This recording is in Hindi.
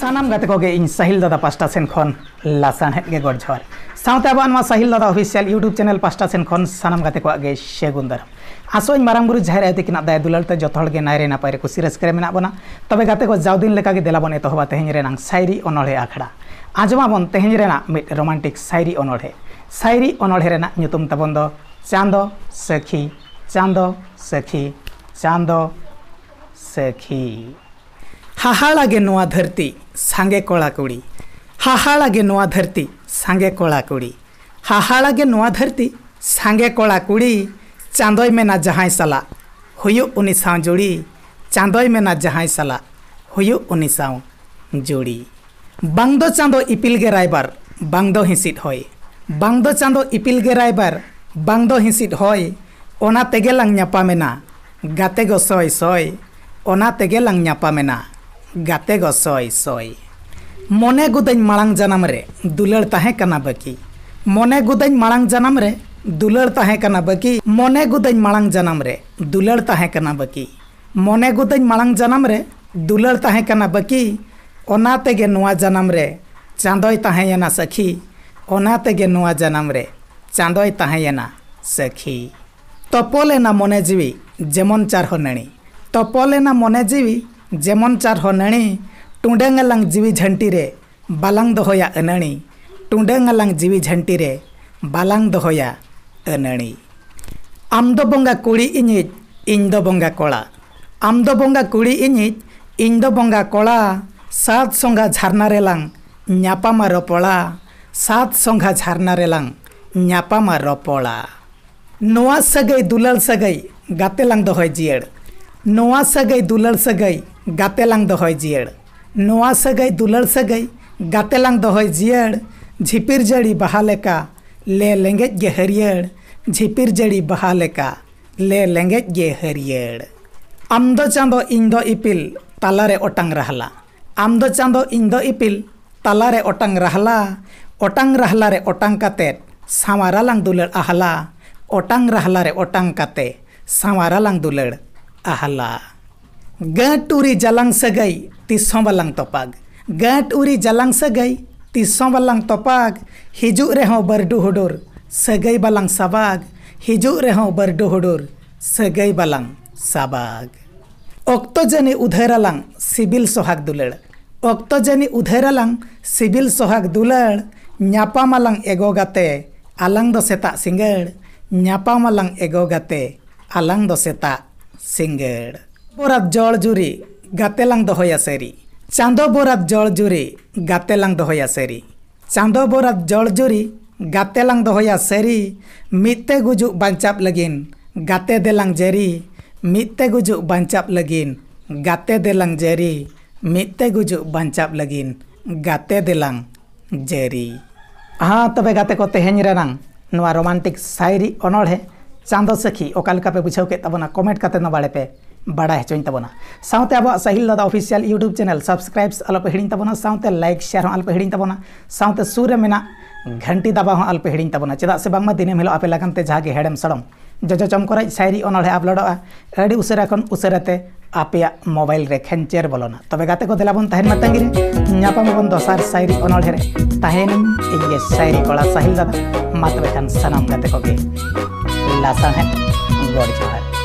ᱥᱟᱱᱟᱢ ᱜᱟᱛᱮ ᱠᱚᱜᱮ ᱤᱧ ᱥᱟᱹᱦᱤᱞ ᱫᱟᱫᱟ ᱯᱟᱥᱴᱟ ᱥᱮᱱ ᱠᱷᱚᱱ ᱞᱟᱥᱟᱲᱦᱮᱫ ᱜᱮ ᱜᱚᱲᱡᱷᱚᱨ ᱥᱟᱶᱛᱮ ᱟᱵᱚᱣᱟᱜ ᱱᱚᱣᱟ ᱥᱟᱹᱦᱤᱞ ᱫᱟᱫᱟ ᱚᱯᱷᱤᱥᱤᱭᱟᱞ ᱤᱭᱩᱴᱩᱵᱽ ᱪᱮᱱᱮᱞ ᱯᱟᱥᱴᱟ ᱥᱮᱱ ᱠᱷᱚᱱ ᱥᱟᱱᱟᱢ ᱜᱟᱛᱮ ᱠᱚᱣᱟᱜ ᱜᱮ ᱥᱮᱜᱩᱱ ᱫᱟᱨᱟᱢ ᱟᱥᱚᱜ ᱤᱧ ᱢᱟᱨᱟᱝ ᱵᱩᱨᱩ ᱡᱟᱦᱮᱨ ᱟᱭᱳ ᱛᱟᱹᱠᱤᱱᱟᱜ ᱫᱟᱭᱟ ᱫᱩᱞᱟᱹᱲ ᱛᱮ ᱡᱚᱛᱚ ᱦᱚᱲ ᱜᱮ ᱱᱟᱭᱨᱮ ᱱᱟᱯᱟᱭ ᱨᱮ ᱠᱩᱥᱤ ᱨᱟᱹᱥᱠᱟᱹ ᱨᱮ ᱢᱮᱱᱟᱜ ᱵᱚᱱᱟ ᱛᱚᱵᱮ ᱜᱟᱛᱮ ᱠᱚ ᱡᱟᱣᱫᱤᱱ ᱞᱮᱠᱟᱜᱮ ᱫᱮᱞᱟ ᱵᱚᱱ ᱮᱛᱚᱦᱚᱵᱟ ᱛᱮᱦᱮᱧ ᱨᱮᱱᱟᱜ ᱥᱟᱭᱨᱤ ᱚᱱᱚᱲᱦᱮ ᱟᱠᱷᱲᱟ ᱟᱸᱡᱚᱢᱟᱵᱚᱱ ᱛᱮᱦᱮᱧ ᱨᱮᱱᱟᱜ ᱢᱤᱫ ᱨᱳᱢᱟᱱᱴᱤᱠ ᱥᱟᱭᱨᱤ ᱚᱱᱚᱲᱦᱮ ᱥᱟᱭᱨᱤ ᱚᱱᱚᱲᱦᱮ ᱨᱮᱱᱟᱜ ᱧᱩᱛᱩᱢ ᱛᱟᱵᱚᱱ ᱫᱚ ᱪᱟᱸᱫᱚ ᱥᱟᱹᱠᱷᱤ ᱪᱟᱸᱫᱚ ᱥᱟᱹᱠᱷᱤ ᱪᱟᱸᱫᱚ सखी ᱦᱟᱦᱟᱲᱟᱜᱮ ᱱᱚᱣᱟ ᱫᱷᱟᱹᱨᱛᱤ ᱥᱟᱸᱜᱮ ᱠᱚᱲᱟ ᱠᱩᱲᱤ ᱦᱟᱦᱟᱲᱟᱜᱮ ᱱᱚᱣᱟ ᱫᱷᱟᱹᱨᱛᱤ ᱥᱟᱸᱜᱮ ᱠᱚᱲᱟ ᱠᱩᱲᱤ ᱦᱟᱦᱟᱲᱟᱜᱮ ᱱᱚᱣᱟ ᱫᱷᱟᱹᱨᱛᱤ ᱥᱟᱸᱜᱮ ᱠᱚᱲᱟ ᱠᱩᱲᱤ ᱪᱟᱸᱫᱚᱭ ᱢᱮᱱᱟ ᱡᱟᱦᱟᱸᱭ ᱥᱟᱞᱟᱜ ᱦᱩᱭᱩᱜ ᱩᱱᱤ ᱥᱟᱶ ᱡᱩᱲᱤ ᱪᱟᱸᱫᱚᱭ ᱢᱮᱱᱟ ᱡᱟᱦᱟᱸᱭ ᱥᱟᱞᱟᱜ ᱦᱩᱭᱩᱜ ᱩᱱᱤ ᱥᱟᱶ ᱡᱩᱲᱤ ᱵᱟᱝ ᱫᱚ ᱪᱟᱸᱫᱚ ᱤᱯᱤᱞ ᱜᱮ ᱨᱟᱭᱵᱟᱨ ᱵᱟᱝ ᱫᱚ ᱦᱤᱸᱥᱤᱫ ᱦᱚᱭ ᱵᱟᱝ ᱫᱚ ᱪᱟᱸᱫᱚ ᱤᱯᱤᱞ ᱜᱮ ᱨᱟᱭᱵᱟᱨ ᱵᱟᱝ ᱫᱚ ᱦᱤᱸᱥᱤᱫ ᱦᱚᱭ ᱚᱱᱟ ᱛᱮᱜᱮ ᱞᱟᱝ ᱧᱟᱯᱟᱢᱮᱱᱟ ᱜᱟᱛᱮ ᱜᱚ ᱥᱚᱭ ᱥᱚᱭ ᱚᱱᱟ ᱛᱮᱜᱮ ᱞᱟᱝ ᱧᱟᱯᱟᱢᱮᱱᱟ गाते गो सोय सोय मने गुदाई मांग जन्म रे दुलड़ ताहे कना बकी मोने गुदन मांग जन्म रे दुलड़ ताहे कना बकी मने गुदाई मांग जन्म रे दुलड़ ताहे कना बकी मोने गुदन मांग जन्म रे दुलड़ ताहे कना बकी नुआ रे सखी ओना तेगे नुआ रे सखी तपलेना मने जीवी जेमन चारह नेणी तपलेना मने जीवी ᱡᱮᱢᱚᱱ ᱪᱟᱨᱦᱚ ᱱᱟᱹᱲᱤ ᱴᱩᱸᱰᱟᱹᱝ ᱟᱞᱟᱝ ᱡᱤᱣᱤ ᱡᱷᱟᱹᱱᱴᱤ ᱨᱮ ᱵᱟᱞᱟᱝ ᱫᱚᱦᱚᱭᱟ ᱟᱹᱱᱟᱹᱲᱤ ᱴᱩᱸᱰᱟᱹᱝ ᱟᱞᱟᱝ ᱡᱤᱣᱤ ᱡᱷᱟᱹᱱᱴᱤ ᱨᱮ ᱵᱟᱞᱟᱝ ᱫᱚᱦᱚᱭᱟ ᱟᱹᱱᱟᱹᱲᱤ ᱟᱢ ᱫᱚ ᱵᱚᱸᱜᱟ ᱠᱩᱲᱤ ᱤᱧᱤᱡ ᱤᱧ ᱫᱚ ᱵᱚᱸᱜᱟ ᱠᱚᱲᱟ ᱟᱢ ᱫᱚ ᱵᱚᱸᱜᱟ ᱠᱩᱲᱤ ᱤᱧᱤᱡ ᱤᱧ ᱫᱚ ᱵᱚᱸᱜᱟ ᱠᱚᱲᱟ ᱥᱟᱛ ᱥᱚᱸᱜᱷᱟ ᱡᱷᱟᱨᱱᱟ ᱨᱮᱞᱟᱝ ᱧᱟᱯᱟᱢᱟ ᱨᱚᱯᱚᱲᱟ ᱥᱟᱛ ᱥᱚᱸᱜᱷᱟ ᱡᱷᱟᱨᱱᱟ ᱨᱮᱞᱟᱝ ᱧᱟᱯᱟᱢᱟ ᱨᱚᱯᱚᱲᱟ ᱱᱚᱣᱟ ᱥᱟᱹᱜᱟᱹᱭ ᱫᱩᱞᱟᱹᱲ ᱥᱟᱹᱜᱟᱹᱭ ᱜᱟᱛᱮ ᱞᱟᱝ ᱫᱚᱦᱚᱭ ᱡᱤᱭᱟᱹᱲ ᱱᱚᱣᱟ ᱥᱟᱹᱜᱟᱹᱭ ᱫᱩᱞᱟᱹᱲ ᱥᱟᱹᱜᱟᱹᱭ ᱜᱟᱛᱮᱞᱟᱝ ᱫᱚᱦᱚᱭ ᱡᱤᱭᱟᱹᱲ ᱱᱚᱣᱟ ᱥᱟᱹᱜᱟᱹᱭ ᱫᱩᱞᱟᱹᱲ ᱥᱟᱹᱜᱟᱹᱭ ᱜᱟᱛᱮᱞᱟᱝ ᱫᱚᱦᱚᱭ ᱡᱤᱭᱟᱹᱲ ᱡᱷᱤᱯᱤᱨ ᱡᱟᱹᱲᱤ ᱵᱟᱦᱟ ᱞᱮᱠᱟ ᱞᱮ ᱞᱮᱸᱜᱮᱡ ᱜᱮ ᱦᱟᱹᱨᱭᱟᱹᱲ ᱡᱷᱤᱯᱤᱨ ᱡᱟᱹᱲᱤ ᱵᱟᱦᱟ ᱞᱮᱠᱟ ᱞᱮ ᱞᱮᱸᱜᱮᱡ ᱜᱮ ᱦᱟᱹᱨᱭᱟᱹᱲ ᱟᱢ ᱫᱚ ᱪᱟᱸᱫᱚ ᱤᱧ ᱫᱚ ᱤᱯᱤᱞ ᱛᱟᱞᱟᱨᱮ ᱚᱴᱟᱝ ᱨᱟᱦᱞᱟ ᱟᱢ ᱫᱚ ᱪᱟᱸᱫᱚ ᱤᱧ ᱫᱚ ᱤᱯᱤᱞ ᱛᱟᱞᱟᱨᱮ ᱚᱴᱟᱝ ᱨᱟᱦᱞᱟ ᱚᱴᱟᱝ ᱨᱟᱦᱞᱟᱨᱮ ᱚᱴᱟᱝ ᱠᱟᱛᱮᱫ ᱥᱟᱶᱟᱨᱟᱞᱟᱝ ᱫᱩᱞᱟᱹᱲ ᱟᱦᱞᱟ ᱚᱴᱟᱝ ᱨᱟᱦᱞᱟᱨᱮ ᱚᱴᱟᱝ ᱠᱟᱛᱮ ᱥᱟᱶᱟᱨᱟᱞᱟᱝ ᱫᱩᱞᱟᱹᱲ ahla गाँट उरी जालांग सगई तीसों बालांग तोपाग गाँट उरी जालांग सगई तीसों बालांग तोपाग हिजुग रेहों बरडू हुडुर सगई बालांग साबाग हिजुग रेहों बरडू हुडुर सगई बालांग साबाग अक्तो जने सिबिल सोहाग दुलड़ अक्तो जने उधरालांग सिबिल सोहाग दुलड़ ᱧᱟᱯᱟᱢᱟᱞᱟᱝ ᱮᱜᱚ ᱜᱟᱛᱮ ᱟᱞᱟᱝ ᱫᱚ ᱥᱮᱛᱟᱜ ᱥᱤᱸᱜᱟᱹᱲ ᱧᱟᱯᱟᱢᱟᱞᱟᱝ ᱮᱜᱚ ᱜᱟᱛᱮ ᱟᱞᱟᱝ ᱫᱚ ᱥᱮᱛᱟᱜ ᱥᱤᱸᱜᱟᱹᱲ বরাত জল জুড়ে গাতেলাং দহই আছেরি চাঁদ বরাত জল জুড়ে গাতেলাং দহই আছেরি চাঁদ বরাত জল জুড়ে গাতেলাং দহই আছেরি মিতে গুজু বাঞ্চাপ লাগিন গাতে দেলাং জেরি মিতে গুজু বাঞ্চাপ লাগিন গাতে দেলাং জেরি মিতে গুজু বাঞ্চাপ লাগিন গাতে দেলাং জেরি হ্যাঁ তবে গাতে কতে হেন রেনাং নোয়া রোমান্টিক সাইরি অনড়হে চাঁদ সেখি অকালকাপে বুঝাও কেতাবনা কমেন্ট কাতে নবাড়ে পে बड़ा चोन तबना साथ अब सहिल दादा ऑफिशियल यूट्यूब चैनल सब्सक्राइब्स अलपे हिड़ी तबना साथ लाइक शेयर अलपे हिड़ी तबना साथ सूर में घंटी दाबा अलपे हिड़ी तबना चेदा से बामा दिन हिलो आपे जहाँ के हेड़म सड़म जजो चमक सायरी अनड़े आपलोडा अड़ी उसे उसे आप मोबाइल खेचेर बोलना तब गाते को देला बन तंगी नापाम दसार सायरी अनड़े तहन इनके सायरी कला सहिल दादा मात्र खान सामना गोड़ जोहार